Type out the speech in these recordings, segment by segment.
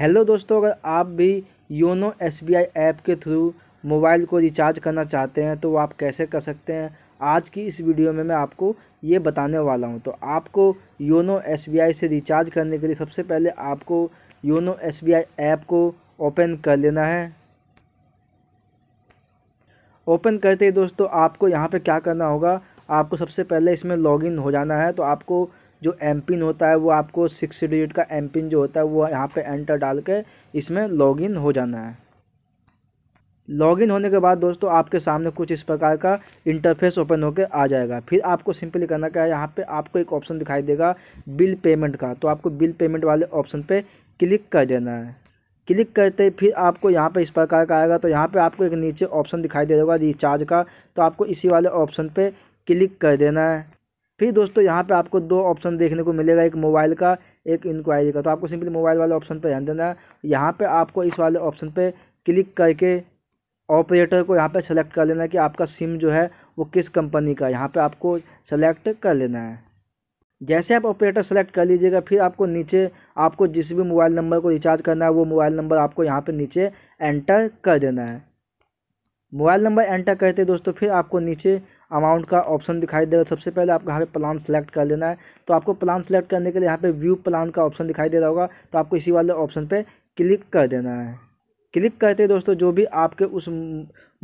hello दोस्तों अगर आप भी योनो एस ऐप के थ्रू मोबाइल को रिचार्ज करना चाहते हैं तो आप कैसे कर सकते हैं आज की इस वीडियो में मैं आपको ये बताने वाला हूँ तो आपको योनो एस से रिचार्ज करने के लिए सबसे पहले आपको योनो एस ऐप को ओपन कर लेना है ओपन करते ही दोस्तों आपको यहाँ पे क्या करना होगा आपको सबसे पहले इसमें लॉगिन हो जाना है तो आपको जो एम पिन होता है वो आपको सिक्स डिजिट का एम पिन जो होता है वो यहाँ पे एंटर डाल के इसमें लॉगिन हो जाना है लॉगिन होने के बाद दोस्तों आपके सामने कुछ इस प्रकार का इंटरफेस ओपन होकर आ जाएगा फिर आपको सिंपली करना क्या है यहाँ पे आपको एक ऑप्शन दिखाई देगा बिल पेमेंट का तो आपको बिल पेमेंट वाले ऑप्शन पर क्लिक कर देना है क्लिक करते ही फिर आपको यहाँ पे इस प्रकार का आएगा तो यहाँ पे आपको एक नीचे ऑप्शन दिखाई दे देगा रिचार्ज का तो आपको इसी वाले ऑप्शन पर क्लिक कर देना है फिर दोस्तों यहाँ पे आपको दो ऑप्शन देखने को मिलेगा एक मोबाइल का एक इंक्वायरी का तो आपको सिंपली मोबाइल वाले ऑप्शन पर ध्यान देना है यहाँ पर आपको इस वाले ऑप्शन पर क्लिक करके ऑपरेटर को यहाँ पर सेलेक्ट कर लेना है कि आपका सिम जो है वो किस कंपनी का यहाँ पर आपको सेलेक्ट कर लेना है जैसे आप ऑपरेटर सेलेक्ट कर लीजिएगा फिर आपको नीचे आपको जिस भी मोबाइल नंबर को रिचार्ज करना है वो मोबाइल नंबर आपको यहाँ पर नीचे एंटर कर देना है मोबाइल नंबर एंटर करते दोस्तों फिर आपको नीचे अमाउंट का ऑप्शन दिखाई देगा सबसे पहले आपको यहाँ पे प्लान सेलेक्ट कर लेना है तो आपको प्लान सेलेक्ट करने के लिए यहाँ पे व्यू प्लान का ऑप्शन दिखाई दे रहा होगा तो आपको इसी वाले ऑप्शन पर क्लिक कर देना है क्लिक करते दोस्तों जो भी आपके उस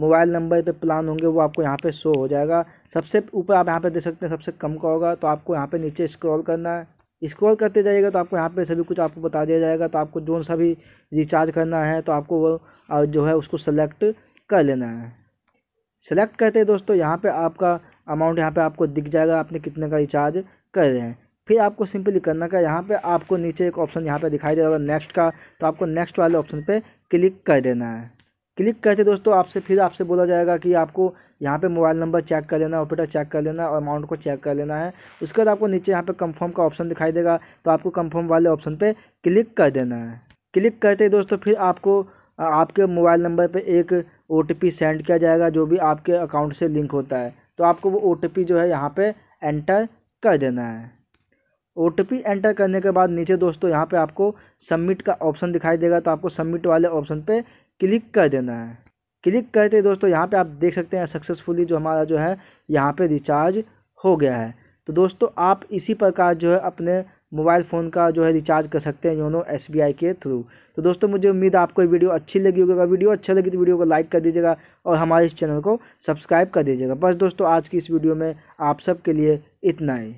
मोबाइल नंबर पे प्लान होंगे वो आपको यहाँ पे शो हो जाएगा सबसे ऊपर आप यहाँ पे देख सकते हैं सबसे कम का होगा तो आपको यहाँ पे नीचे स्क्रॉल करना है स्क्रॉल करते जाइएगा तो आपको यहाँ पे सभी कुछ आपको बता दिया जाएगा तो आपको जो सा भी रिचार्ज करना है तो आपको वो जो है उसको सेलेक्ट कर लेना है सेलेक्ट करते हैं दोस्तों यहाँ पे आपका अमाउंट यहाँ पे आपको दिख जाएगा आपने कितने का रिचार्ज कर रहे हैं फिर आपको सिंपली करना का यहाँ पे आपको नीचे एक ऑप्शन यहाँ पे दिखाई दे रहा होगा नेक्स्ट का तो आपको नेक्स्ट वाले ऑप्शन पे क्लिक कर देना है क्लिक करते दोस्तों आपसे फिर आपसे बोला जाएगा कि आपको यहाँ पे मोबाइल नंबर चेक कर लेना ऑपरेटर चेक कर लेना और अमाउंट को चेक कर लेना है उसके बाद आपको नीचे यहाँ पर कंफर्म का ऑप्शन दिखाई देगा तो आपको कन्फर्म वाले ऑप्शन पर क्लिक कर देना है क्लिक करते दोस्तों फिर आपको आपके मोबाइल नंबर पर एक ओ सेंड किया जाएगा जो भी आपके अकाउंट से लिंक होता है तो आपको वो ओ जो है यहाँ पर एंटर कर देना है ओ एंटर करने के बाद नीचे दोस्तों यहाँ पे आपको सबमिट का ऑप्शन दिखाई देगा तो आपको सबमिट वाले ऑप्शन पे क्लिक कर देना है क्लिक करते दोस्तों यहाँ पे आप देख सकते हैं सक्सेसफुली जो हमारा जो है यहाँ पे रिचार्ज हो गया है तो दोस्तों आप इसी प्रकार जो है अपने मोबाइल फ़ोन का जो है रिचार्ज कर सकते हैं योनो एस के थ्रू तो दोस्तों मुझे उम्मीद आपको ये वीडियो अच्छी लगी होगी अगर वीडियो अच्छा लगी तो वीडियो को लाइक कर दीजिएगा और हमारे इस चैनल को सब्सक्राइब कर दीजिएगा बस दोस्तों आज की इस वीडियो में आप सबके लिए इतना ही